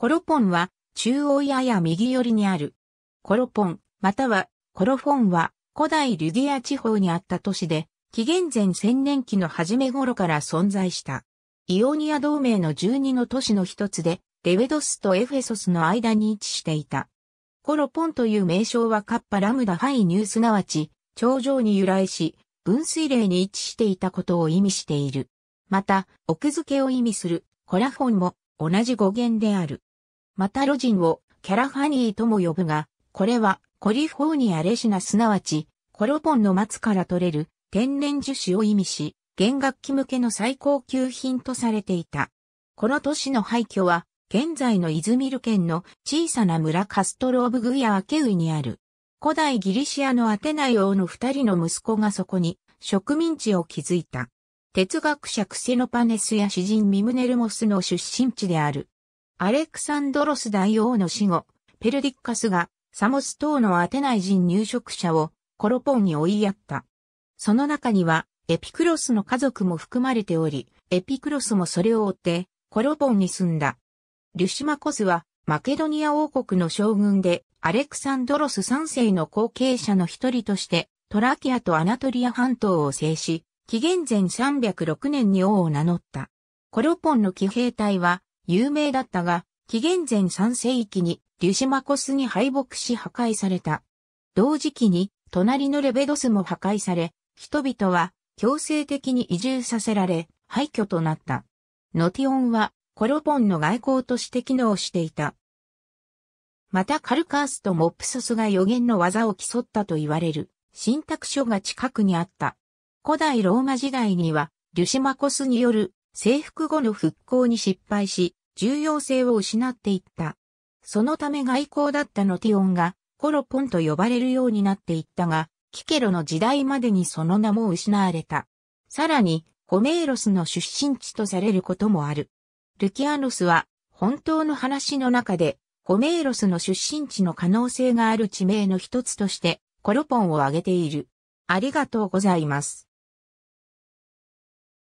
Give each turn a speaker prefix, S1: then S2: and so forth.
S1: コロポンは、中央やや右寄りにある。コロポン、または、コロフォンは、古代リュディア地方にあった都市で、紀元前千年期の初め頃から存在した。イオニア同盟の12の都市の一つで、レウェドスとエフェソスの間に位置していた。コロポンという名称はカッパラムダハイニューすなわち、頂上に由来し、分水嶺に位置していたことを意味している。また、奥付けを意味するコラフォンも同じ語源である。またロジンをキャラファニーとも呼ぶが、これはコリフォーニアレシナすなわちコロポンの松から取れる天然樹脂を意味し、弦楽器向けの最高級品とされていた。この都市の廃墟は、現在のイズミル県の小さな村カストローブグやアケウイにある。古代ギリシアのアテナイ王の二人の息子がそこに植民地を築いた。哲学者クセノパネスや詩人ミムネルモスの出身地である。アレクサンドロス大王の死後、ペルディッカスがサモス島のアテナイ人入植者をコロポンに追いやった。その中にはエピクロスの家族も含まれており、エピクロスもそれを追ってコロポンに住んだ。リュシマコスはマケドニア王国の将軍でアレクサンドロス3世の後継者の一人としてトラキアとアナトリア半島を制し、紀元前306年に王を名乗った。コロポンの騎兵隊は有名だったが、紀元前3世紀にリュシマコスに敗北し破壊された。同時期に隣のレベドスも破壊され、人々は強制的に移住させられ、廃墟となった。ノティオンはコロポンの外交として機能していた。またカルカースとモップソスが予言の技を競ったと言われる、信託書が近くにあった。古代ローマ時代には、リュシマコスによる征服後の復興に失敗し、重要性を失っていった。そのため外交だったノティオンがコロポンと呼ばれるようになっていったが、キケロの時代までにその名も失われた。さらに、ホメーロスの出身地とされることもある。ルキアノスは、本当の話の中で、ホメーロスの出身地の可能性がある地名の一つとして、コロポンを挙げている。ありがとうございます。